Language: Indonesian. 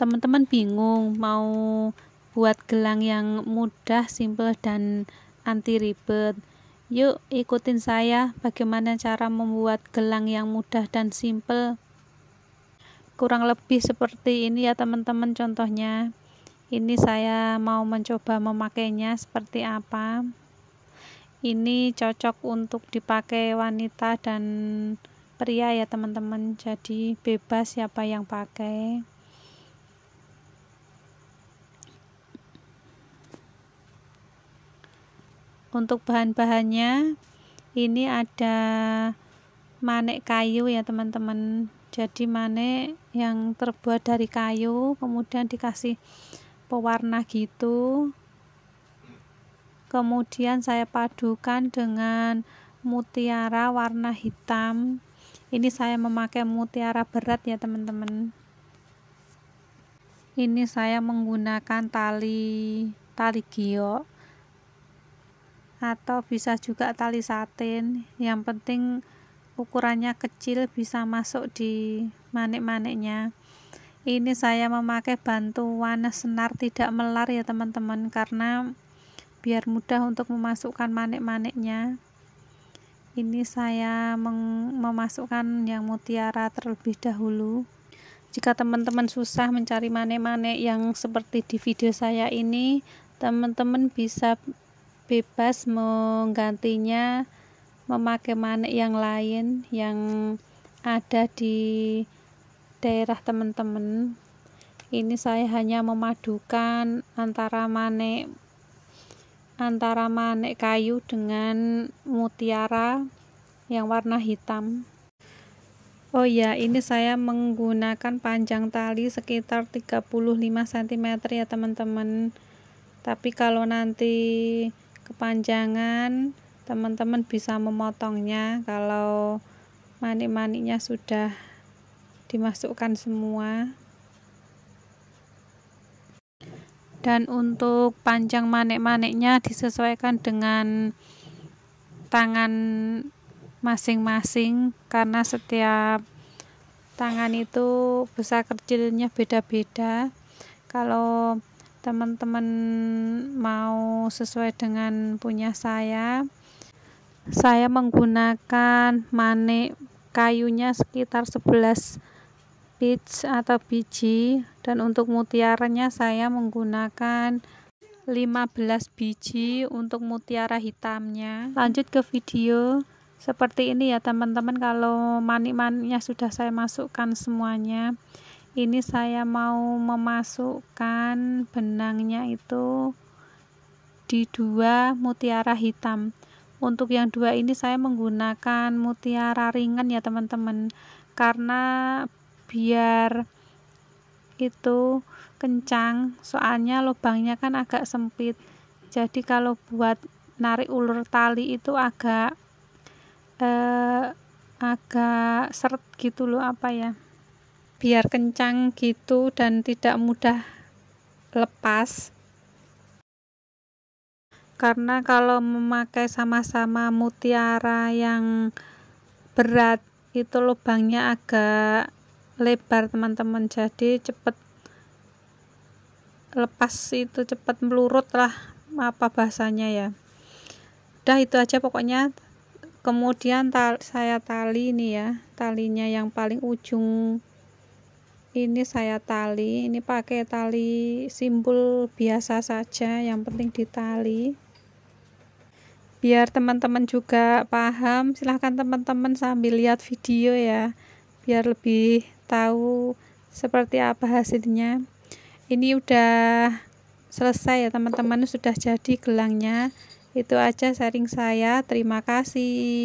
teman-teman bingung mau buat gelang yang mudah, simple dan anti ribet. Yuk ikutin saya bagaimana cara membuat gelang yang mudah dan simple. Kurang lebih seperti ini ya teman-teman contohnya. Ini saya mau mencoba memakainya seperti apa. Ini cocok untuk dipakai wanita dan pria ya teman-teman. Jadi bebas siapa yang pakai. untuk bahan-bahannya ini ada manek kayu ya teman-teman jadi manek yang terbuat dari kayu kemudian dikasih pewarna gitu kemudian saya padukan dengan mutiara warna hitam ini saya memakai mutiara berat ya teman-teman ini saya menggunakan tali tali giok atau bisa juga tali satin yang penting ukurannya kecil bisa masuk di manik-maniknya ini saya memakai bantuan senar tidak melar ya teman-teman karena biar mudah untuk memasukkan manik-maniknya ini saya memasukkan yang mutiara terlebih dahulu jika teman-teman susah mencari manik-manik yang seperti di video saya ini teman-teman bisa bebas menggantinya memakai manik yang lain yang ada di daerah teman-teman ini saya hanya memadukan antara manik antara manik kayu dengan mutiara yang warna hitam Oh ya, ini saya menggunakan panjang tali sekitar 35 cm ya teman-teman. Tapi kalau nanti kepanjangan teman-teman bisa memotongnya kalau manik-maniknya sudah dimasukkan semua dan untuk panjang manik-maniknya disesuaikan dengan tangan masing-masing karena setiap tangan itu besar kecilnya beda-beda kalau teman-teman mau sesuai dengan punya saya saya menggunakan manik kayunya sekitar 11 bits atau biji dan untuk mutiaranya saya menggunakan 15 biji untuk mutiara hitamnya lanjut ke video seperti ini ya teman-teman kalau manik-maniknya sudah saya masukkan semuanya ini saya mau memasukkan benangnya itu di dua mutiara hitam untuk yang dua ini saya menggunakan mutiara ringan ya teman-teman karena biar itu kencang soalnya lubangnya kan agak sempit jadi kalau buat narik ulur tali itu agak eh, agak seret gitu loh apa ya biar kencang gitu dan tidak mudah lepas karena kalau memakai sama-sama mutiara yang berat itu lubangnya agak lebar teman-teman jadi cepet lepas itu cepat melurut lah apa bahasanya ya udah itu aja pokoknya kemudian tal saya tali ini ya talinya yang paling ujung ini saya tali ini pakai tali simpul biasa saja yang penting ditali biar teman-teman juga paham silahkan teman-teman sambil lihat video ya biar lebih tahu seperti apa hasilnya ini udah selesai ya teman-teman sudah jadi gelangnya itu aja sharing saya terima kasih